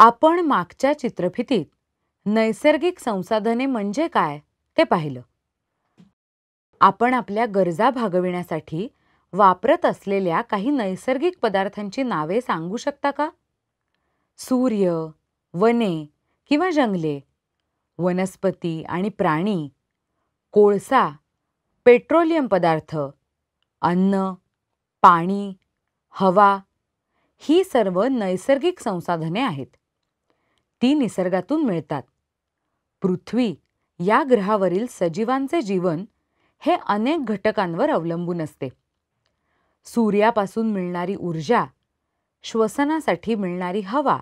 आपण मागच्या चित्रफितीत नैसर्गिक संसाधने म्हणजे काय ते पाहिलं आपण आपल्या गरजा भागविण्यासाठी वापरत असलेल्या काही नैसर्गिक पदार्थांची नावे सांगू शकता का सूर्य वने किंवा जंगले वनस्पती आणि प्राणी कोळसा पेट्रोलियम पदार्थ अन्न पाणी हवा ही सर्व नैसर्गिक संसाधने आहेत ती निसर्गातून मिळतात पृथ्वी या ग्रहावरील सजीवांचे जीवन हे अनेक घटकांवर अवलंबून असते सूर्यापासून मिळणारी ऊर्जा श्वसनासाठी मिळणारी हवा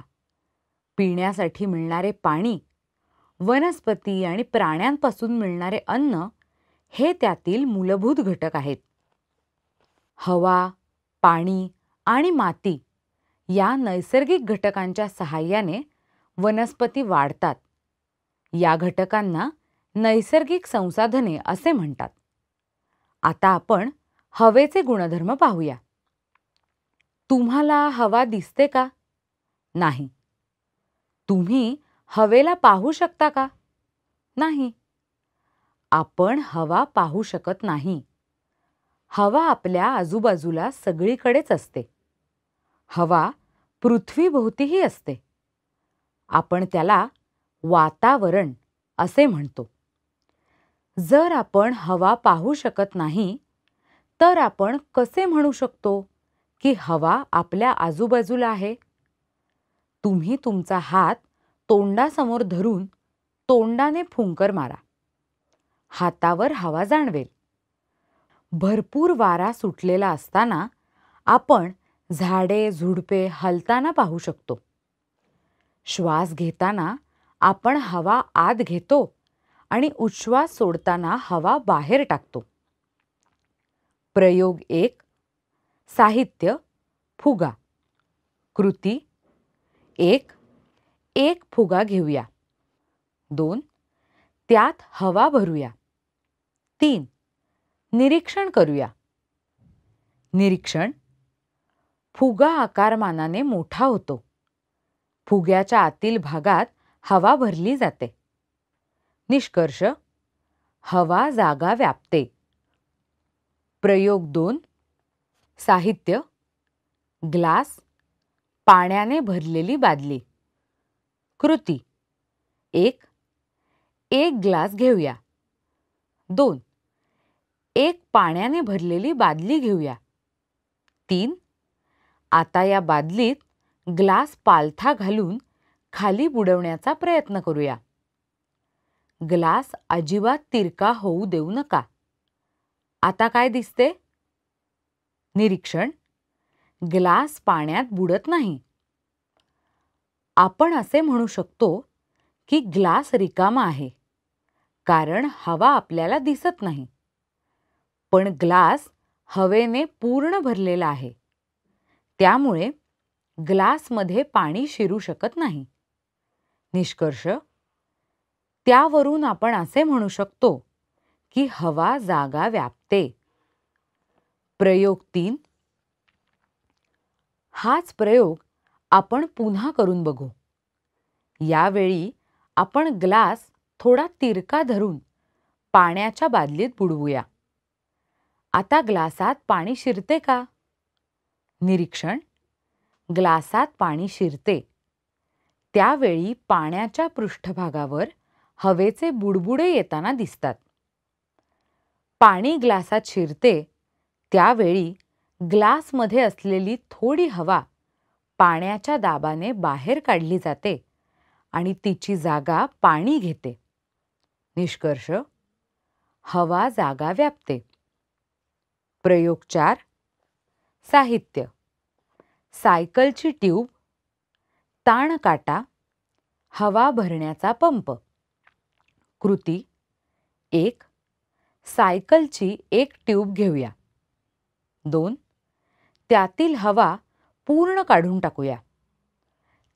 पिण्यासाठी मिळणारे पाणी वनस्पती आणि प्राण्यांपासून मिळणारे अन्न हे त्यातील मूलभूत घटक आहेत हवा पाणी आणि माती या नैसर्गिक घटकांच्या सहाय्याने वनस्पती वाढतात या घटकांना नैसर्गिक संसाधने असे म्हणतात आता आपण हवेचे गुणधर्म पाहूया तुम्हाला हवा दिसते का नाही तुम्ही हवेला पाहू शकता का नाही आपण हवा पाहू शकत नाही हवा आपल्या आजूबाजूला सगळीकडेच असते हवा पृथ्वीभोवतीही असते आपण त्याला वातावरण असे म्हणतो जर आपण हवा पाहू शकत नाही तर आपण कसे म्हणू शकतो की हवा आपल्या आजूबाजूला आहे तुम्ही तुमचा हात तोंडासमोर धरून तोंडाने फुंकर मारा हातावर हवा जाणवेल भरपूर वारा सुटलेला असताना आपण झाडे झुडपे हलताना पाहू शकतो श्वास घेताना आपण हवा आत घेतो आणि उच्छ्वास सोडताना हवा बाहेर टाकतो प्रयोग एक साहित्य फुगा कृती एक एक फुगा घेऊया दोन त्यात हवा भरूया तीन निरीक्षण करूया निरीक्षण फुगा आकारमानाने मोठा होतो फुग्याच्या आतील भागात हवा भरली जाते निष्कर्ष हवा जागा व्यापते प्रयोग दोन साहित्य ग्लास पाण्याने भरलेली बादली कृती एक एक ग्लास घेऊया दोन एक पाण्याने भरलेली बादली घेऊया तीन आता या बादलीत ग्लास पालथा घालून खाली बुडवण्याचा प्रयत्न करूया ग्लास अजिबात तिरका होऊ देऊ नका आता काय दिसते निरीक्षण ग्लास पाण्यात बुडत नाही आपण असे म्हणू शकतो की ग्लास रिकामा आहे कारण हवा आपल्याला दिसत नाही पण ग्लास हवेने पूर्ण भरलेला आहे त्यामुळे ग्लासमध्ये पाणी शिरू शकत नाही निष्कर्ष त्यावरून आपण असे म्हणू शकतो की हवा जागा व्यापते प्रयोग तीन हाच प्रयोग आपण पुन्हा करून बघू यावेळी आपण ग्लास थोडा तिरका धरून पाण्याच्या बादलीत बुडवूया आता ग्लासात पाणी शिरते का निरीक्षण ग्लासात पाणी शिरते त्यावेळी पाण्याच्या पृष्ठभागावर हवेचे बुडबुडे येताना दिसतात पाणी ग्लासात शिरते त्यावेळी ग्लासमध्ये असलेली थोडी हवा पाण्याच्या दाबाने बाहेर काढली जाते आणि तिची जागा पाणी घेते निष्कर्ष हवा जागा व्यापते प्रयोग चार साहित्य सायकलची ट्यूब ताणकाटा हवा भरण्याचा पंप कृती एक सायकलची एक ट्यूब घेऊया दोन त्यातील हवा पूर्ण काढून टाकूया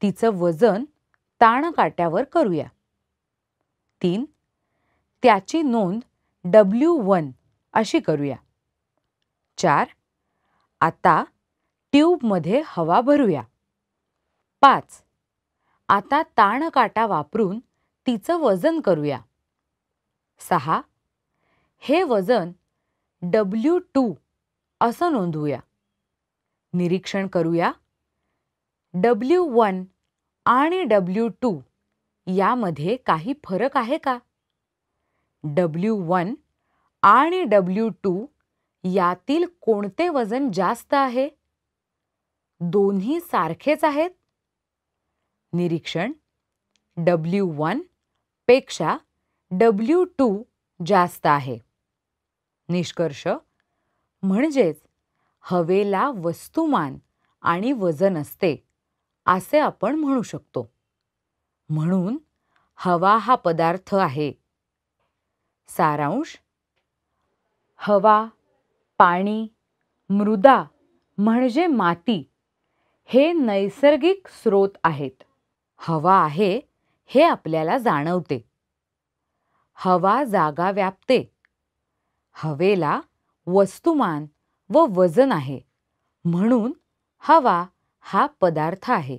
तिचं वजन ताणकाट्यावर करूया तीन त्याची नोंद डब्ल्यू वन अशी करूया चार आता ट्यूबमध्ये हवा भरूया पाच आता ताणकाटा वापरून तिचं वजन करूया सहा हे वजन डब्ल्यू टू असं नोंदवूया निरीक्षण करूया डब्ल्यू वन आणि डब्ल्यू टू यामध्ये काही फरक आहे का डब्ल्यू वन आणि डब्ल्यू टू यातील कोणते वजन जास्त आहे दोन्ही सारखेच आहेत निरीक्षण डब्ल्यू वन पेक्षा डब्ल्यू टू जास्त आहे निष्कर्ष म्हणजेच हवेला वस्तुमान आणि वजन असते असे आपण म्हणू शकतो म्हणून हवा हा पदार्थ आहे सारांश हवा पाणी मृदा म्हणजे माती हे नैसर्गिक स्रोत आहेत हवा आहे हे आपल्याला जाणवते हवा जागा व्यापते हवेला वस्तुमान व वजन आहे म्हणून हवा हा पदार्थ आहे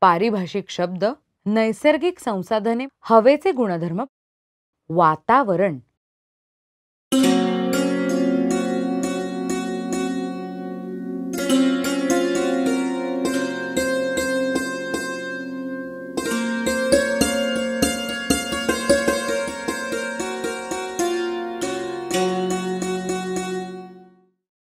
पारिभाषिक शब्द नैसर्गिक संसाधने हवेचे गुणधर्म वातावरण